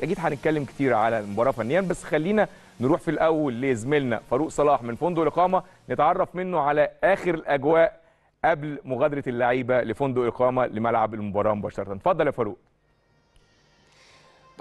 اكيد هنتكلم كتير على المباراه فنيا بس خلينا نروح في الاول لزميلنا فاروق صلاح من فندق الاقامه نتعرف منه على اخر الاجواء قبل مغادره اللعيبه لفندق اقامه لملعب المباراه مباشره اتفضل يا فاروق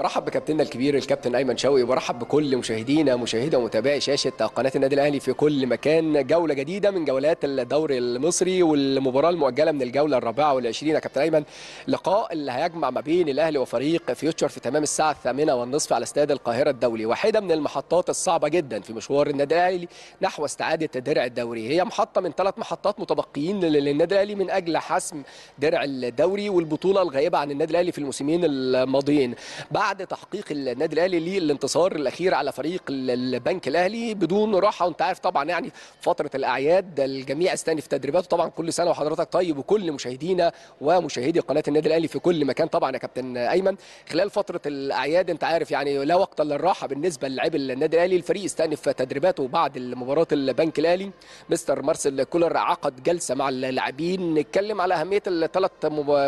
برحب بكابتننا الكبير الكابتن ايمن شوقي وبرحب بكل مشاهدينا مشاهدة ومتابعي شاشة قناة النادي الاهلي في كل مكان جولة جديدة من جولات الدوري المصري والمباراة المؤجلة من الجولة الرابعة والعشرين يا كابتن ايمن لقاء اللي هيجمع ما بين الاهلي وفريق فيوتشر في تمام الساعة الثامنة والنصف على استاد القاهرة الدولي واحدة من المحطات الصعبة جدا في مشوار النادي الاهلي نحو استعادة درع الدوري هي محطة من ثلاث محطات متبقيين للنادي الاهلي من اجل حسم درع الدوري والبطولة الغائبة عن النادي الاهلي في الموسمين الماضيين بعد بعد تحقيق النادي الاهلي للانتصار الاخير على فريق البنك الاهلي بدون راحه وانت عارف طبعا يعني فتره الاعياد الجميع استنى في تدريباته طبعا كل سنه وحضرتك طيب وكل مشاهدينا ومشاهدي قناه النادي الاهلي في كل مكان طبعا يا كابتن ايمن خلال فتره الاعياد انت عارف يعني لا وقت للراحه بالنسبه للاعبي النادي الاهلي الفريق استأنف تدريباته بعد مباراه البنك الاهلي مستر مارسيل كولر عقد جلسه مع اللاعبين نتكلم على اهميه الثلاث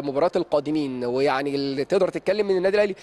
مباريات القادمين ويعني تقدر تتكلم ان النادي الاهلي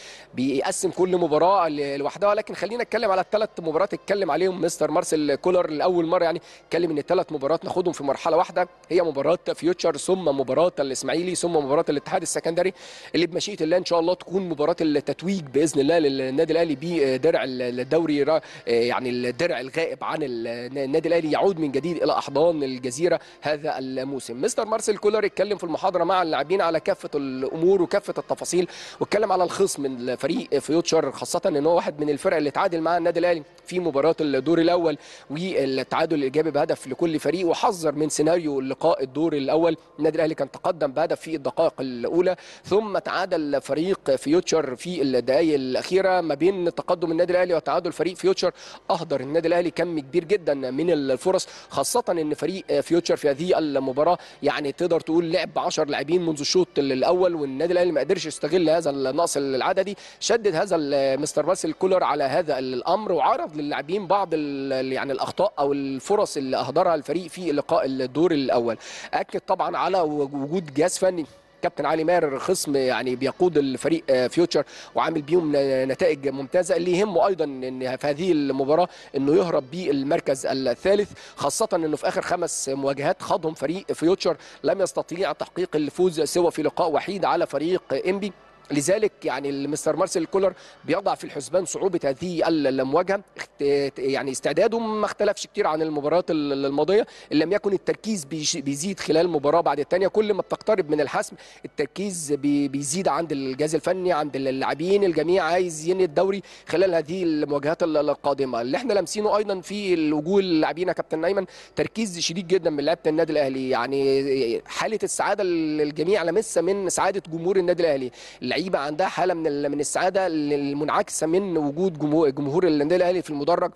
بيقسم كل مباراه لوحدها لكن خلينا نتكلم على الثلاث مباريات اتكلم عليهم مستر مارسيل كولر لاول مره يعني اتكلم ان الثلاث مباريات ناخدهم في مرحله واحده هي مباراه فيوتشر ثم مباراه الاسماعيلي ثم مباراه الاتحاد السكندري اللي بمشيئه الله ان شاء الله تكون مباراه التتويج باذن الله للنادي الاهلي بدرع الدوري يعني الدرع الغائب عن النادي الاهلي يعود من جديد الى احضان الجزيره هذا الموسم مستر مارسيل كولر اتكلم في المحاضره مع اللاعبين على كافه الامور وكافه التفاصيل واتكلم على الخصم الفريق فريق فيوتشر خاصه ان هو واحد من الفرق اللي تعادل مع النادي الاهلي في مباراه الدور الاول والتعادل الايجابي بهدف لكل فريق وحذر من سيناريو لقاء الدور الاول النادي الاهلي كان تقدم بهدف في الدقائق الاولى ثم تعادل فريق فيوتشر في الدقائق الاخيره ما بين تقدم النادي الاهلي وتعادل فريق فيوتشر اهدر النادي الاهلي كم كبير جدا من الفرص خاصه ان فريق فيوتشر في هذه المباراه يعني تقدر تقول لعب 10 لاعبين منذ الشوط الاول والنادي الاهلي ما قدرش يستغل هذا النقص العددي شدد هذا مستر راسل كولر على هذا الامر وعرض للاعبين بعض يعني الاخطاء او الفرص اللي اهدرها الفريق في لقاء الدور الاول اكد طبعا على وجود جهاز فني كابتن علي ماهر خصم يعني بيقود الفريق آه، فيوتشر وعامل بيهم نتائج ممتازه اللي يهمه ايضا ان في هذه المباراه انه يهرب بالمركز الثالث خاصه انه في اخر خمس مواجهات خاضهم فريق فيوتشر لم يستطيع تحقيق الفوز سوى في لقاء وحيد على فريق انبي لذلك يعني المستر مارسيل كولر بيضع في الحسبان صعوبه هذه المواجهه يعني استعداده ما اختلفش كتير عن المباريات الماضيه ان لم يكن التركيز بيزيد خلال مباراه بعد الثانيه كل ما بتقترب من الحسم التركيز بيزيد عند الجهاز الفني عند اللاعبين الجميع عايز ينهي الدوري خلال هذه المواجهات القادمه اللي احنا لامسينه ايضا في الوجوه اللاعبين كابتن ايمن تركيز شديد جدا من لعيبه النادي الاهلي يعني حاله السعاده الجميع لمسه من سعاده جمهور النادي الاهلي اللعيبه عندها حاله من من السعاده المنعكسه من وجود جمهور النادي الاهلي في المدرج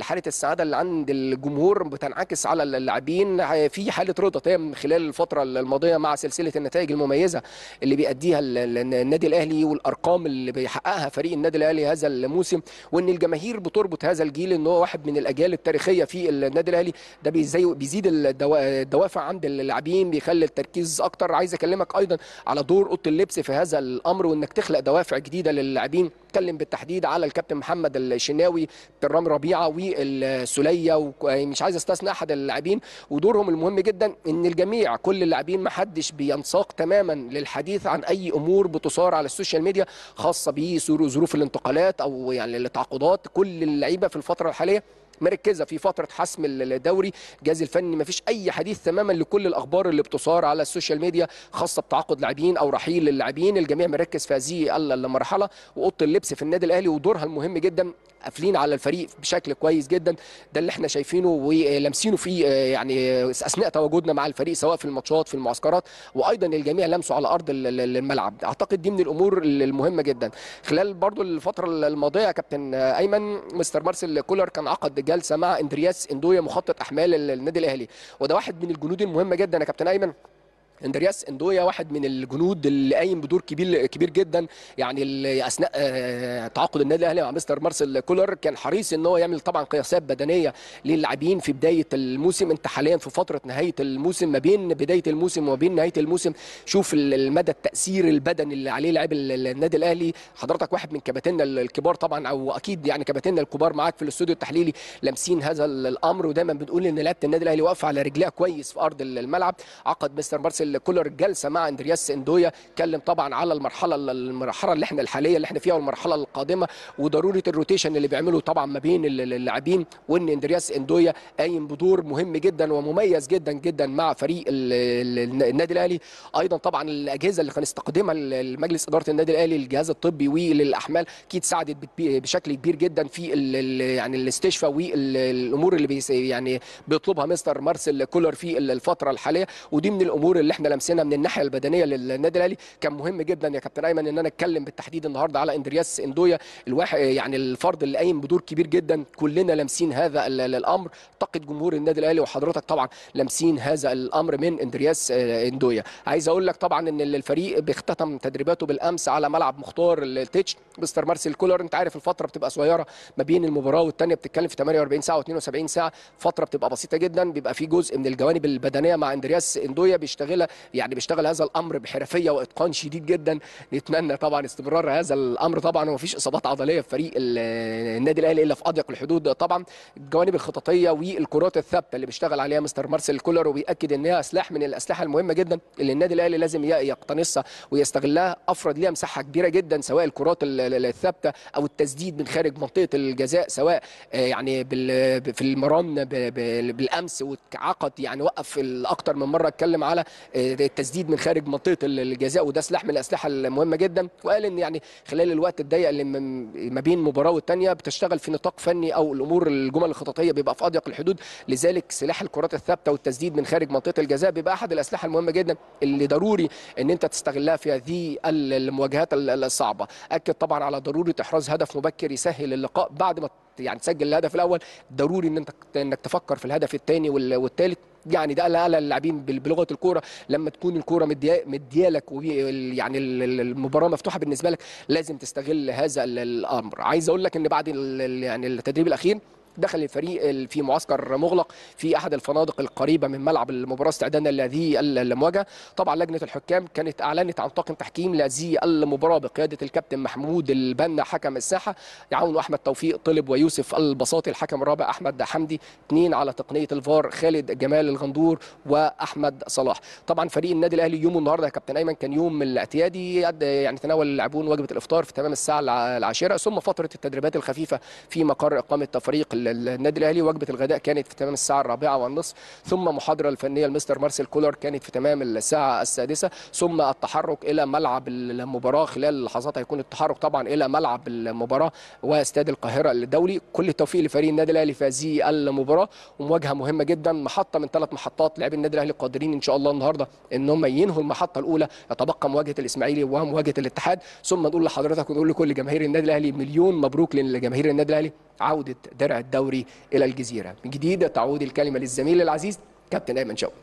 حاله السعاده اللي عند الجمهور بتنعكس على اللاعبين في حاله رضا تام خلال الفتره الماضيه مع سلسله النتائج المميزه اللي بيأديها النادي الاهلي والارقام اللي بيحققها فريق النادي الاهلي هذا الموسم وان الجماهير بتربط هذا الجيل ان هو واحد من الاجيال التاريخيه في النادي الاهلي ده بيزي بيزيد الدوافع عند اللاعبين بيخلي التركيز اكتر عايز اكلمك ايضا على دور اوضه اللبس في هذا الامر الامر وانك تخلق دوافع جديده للاعبين بتكلم بالتحديد على الكابتن محمد الشناوي ترام ربيعه والسوليه ومش عايز استثنى احد اللاعبين ودورهم المهم جدا ان الجميع كل اللاعبين ما حدش بينساق تماما للحديث عن اي امور بتثار على السوشيال ميديا خاصه بظروف الانتقالات او يعني التعاقدات كل اللعيبه في الفتره الحاليه مركزه في فتره حسم الدوري الجهاز الفني ما فيش اي حديث تماما لكل الاخبار اللي بتثار على السوشيال ميديا خاصه بتعاقد لاعبين او رحيل اللاعبين الجميع مركز في هذه المرحله واوضه اللبس لبس في النادي الاهلي ودورها المهم جدا قافلين على الفريق بشكل كويس جدا ده اللي احنا شايفينه ولامسينه في يعني اثناء تواجدنا مع الفريق سواء في الماتشات في المعسكرات وايضا الجميع لمسوا على ارض الملعب اعتقد دي من الامور المهمه جدا خلال برضو الفتره الماضيه يا كابتن ايمن مستر مارسيل كولر كان عقد جلسه مع اندرياس اندويا مخطط احمال النادي الاهلي وده واحد من الجنود المهمه جدا يا كابتن ايمن اندرياس اندويا واحد من الجنود اللي قايم بدور كبير كبير جدا يعني اثناء آه، تعاقد النادي الاهلي مع مستر مارسيل كولر كان حريص ان هو يعمل طبعا قياسات بدنيه للاعبين في بدايه الموسم انت حاليا في فتره نهايه الموسم ما بين بدايه الموسم وما بين نهايه الموسم شوف المدى التاثير البدني اللي عليه لاعب النادي الاهلي حضرتك واحد من كباتننا الكبار طبعا او اكيد يعني كباتننا الكبار معاك في الاستوديو التحليلي لامسين هذا الامر ودايما بنقول ان لعيبه النادي الاهلي واقفه على رجليها كويس في ارض الملعب عقد مستر مارسيل الكولر جلسه مع اندرياس اندويا اتكلم طبعا على المرحله المرحله اللي احنا الحاليه اللي احنا فيها والمرحله القادمه وضروره الروتيشن اللي بيعمله طبعا ما بين اللاعبين وان اندرياس اندويا قايم بدور مهم جدا ومميز جدا جدا مع فريق النادي الاهلي ايضا طبعا الاجهزه اللي كان استخدمها مجلس اداره النادي الاهلي الجهاز الطبي وللاحمال اكيد ساعدت بشكل كبير جدا في يعني الاستشفاء والامور اللي يعني بيطلبها مستر مارسيل كولر في الفتره الحاليه ودي من الامور اللي احنا لمسنا من الناحيه البدنيه للنادي الاهلي كان مهم جدا يا كابتن ايمن ان انا اتكلم بالتحديد النهارده على اندرياس اندويا الواحد يعني الفرد اللي قايم بدور كبير جدا كلنا لامسين هذا الامر طاقه جمهور النادي الاهلي وحضرتك طبعا لامسين هذا الامر من اندرياس آه، اندويا عايز اقول لك طبعا ان الفريق بيختتم تدريباته بالامس على ملعب مختار التتش مستر مارسيل كولر انت عارف الفتره بتبقى صغيره ما بين المباراه والثانيه بتتكلم في 48 ساعه و72 ساعه فتره بتبقى بسيطه جدا بيبقى في جزء من الجوانب البدنيه مع اندرياس اندويا بيشتغلها يعني بيشتغل هذا الامر بحرفيه واتقان شديد جدا نتمنى طبعا استمرار هذا الامر طبعا ومفيش اصابات عضليه في فريق النادي الاهلي الا في اضيق الحدود طبعا الجوانب الخططيه والكرات الثابته اللي بيشتغل عليها مستر مارسيل كولر وبيأكد انها سلاح من الاسلحه المهمه جدا اللي النادي الاهلي لازم يقتنصها ويستغلها افرد ليها مساحه كبيره جدا سواء الكرات الثابته او التسديد من خارج منطقه الجزاء سواء آه، يعني في المران بالامس وعقد يعني وقف اكتر من مره اتكلم على آه، التسديد من خارج منطقه الجزاء وده سلاح من الاسلحه المهمه جدا وقال ان يعني خلال الوقت الضيق اللي ما بين مباراه والثانيه بتشتغل في نطاق فني او الامور الجمل الخططيه بيبقى في اضيق الحدود لذلك سلاح الكرات الثابته والتسديد من خارج منطقه الجزاء بيبقى احد الاسلحه المهمه جدا اللي ضروري ان انت تستغلها في هذه المواجهات الصعبه اكد طبعا على ضروره احراز هدف مبكر يسهل اللقاء بعد ما يعني تسجل الهدف الاول ضروري ان انت انك تفكر في الهدف الثاني والثالث يعني ده قلق قلق اللاعبين بلغه الكوره لما تكون الكوره مديالك يعني المباراه مفتوحه بالنسبه لك لازم تستغل هذا الامر عايز اقول لك ان بعد يعني التدريب الاخير دخل الفريق في معسكر مغلق في احد الفنادق القريبه من ملعب المباراه استعدادا لهذه المواجهه طبعا لجنه الحكام كانت اعلنت عن طاقم تحكيم لهذه المباراه بقياده الكابتن محمود البنا حكم الساحه يعاون احمد توفيق طلب ويوسف البساطي الحكم الرابع احمد حمدي اثنين على تقنيه الفار خالد جمال الغندور واحمد صلاح طبعا فريق النادي الاهلي يوم النهارده يا كابتن ايمن كان يوم الاعتيادي يعني تناول اللاعبون وجبه الافطار في تمام الساعه العاشره ثم فتره التدريبات الخفيفه في مقر اقامه فريق النادي الاهلي وجبه الغداء كانت في تمام الساعه الرابعه والنصف ثم محاضره الفنيه لمستر مارسيل كولر كانت في تمام الساعه السادسه ثم التحرك الى ملعب المباراه خلال لحظات هيكون التحرك طبعا الى ملعب المباراه واستاد القاهره الدولي كل التوفيق لفريق النادي الاهلي في هذه المباراه ومواجهه مهمه جدا محطه من ثلاث محطات لاعبي النادي الاهلي قادرين ان شاء الله النهارده ان هم ينهوا المحطه الاولى يتبقى مواجهه الاسماعيلي ومواجهه الاتحاد ثم نقول لحضرتك ونقول لكل جماهير النادي الاهلي مليون مبروك لجماهير النادي الاهلي عوده درع الدوري الدوري إلى الجزيرة من جديد تعود الكلمة للزميل العزيز كابتن أيمن شوقي